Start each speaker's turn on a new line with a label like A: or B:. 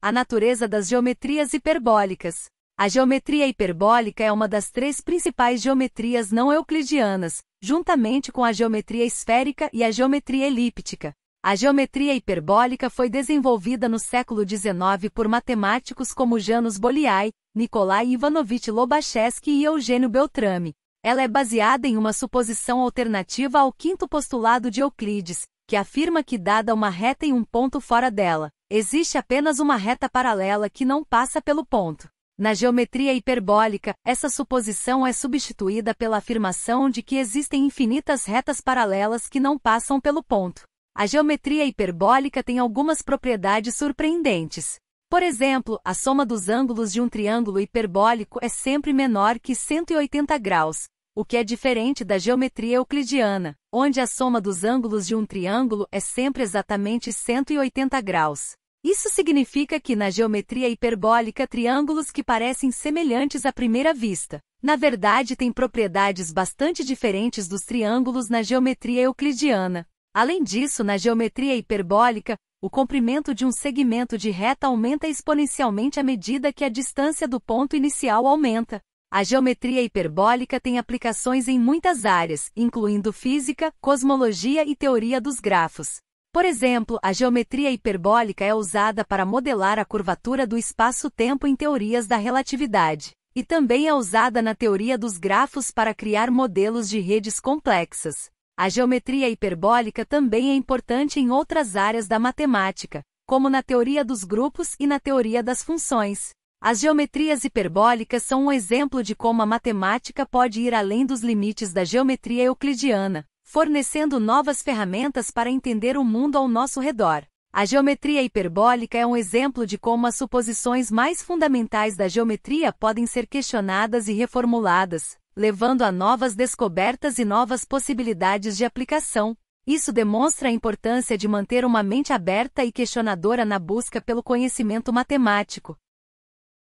A: A natureza das geometrias hiperbólicas. A geometria hiperbólica é uma das três principais geometrias não euclidianas, juntamente com a geometria esférica e a geometria elíptica. A geometria hiperbólica foi desenvolvida no século XIX por matemáticos como Janus Bolyai, Nikolai Ivanovich Lobachevsky e Eugênio Beltrame. Ela é baseada em uma suposição alternativa ao quinto postulado de Euclides, que afirma que dada uma reta em um ponto fora dela, Existe apenas uma reta paralela que não passa pelo ponto. Na geometria hiperbólica, essa suposição é substituída pela afirmação de que existem infinitas retas paralelas que não passam pelo ponto. A geometria hiperbólica tem algumas propriedades surpreendentes. Por exemplo, a soma dos ângulos de um triângulo hiperbólico é sempre menor que 180 graus, o que é diferente da geometria euclidiana, onde a soma dos ângulos de um triângulo é sempre exatamente 180 graus. Isso significa que na geometria hiperbólica triângulos que parecem semelhantes à primeira vista, na verdade têm propriedades bastante diferentes dos triângulos na geometria euclidiana. Além disso, na geometria hiperbólica, o comprimento de um segmento de reta aumenta exponencialmente à medida que a distância do ponto inicial aumenta. A geometria hiperbólica tem aplicações em muitas áreas, incluindo física, cosmologia e teoria dos grafos. Por exemplo, a geometria hiperbólica é usada para modelar a curvatura do espaço-tempo em teorias da relatividade, e também é usada na teoria dos grafos para criar modelos de redes complexas. A geometria hiperbólica também é importante em outras áreas da matemática, como na teoria dos grupos e na teoria das funções. As geometrias hiperbólicas são um exemplo de como a matemática pode ir além dos limites da geometria euclidiana, fornecendo novas ferramentas para entender o mundo ao nosso redor. A geometria hiperbólica é um exemplo de como as suposições mais fundamentais da geometria podem ser questionadas e reformuladas, levando a novas descobertas e novas possibilidades de aplicação. Isso demonstra a importância de manter uma mente aberta e questionadora na busca pelo conhecimento matemático,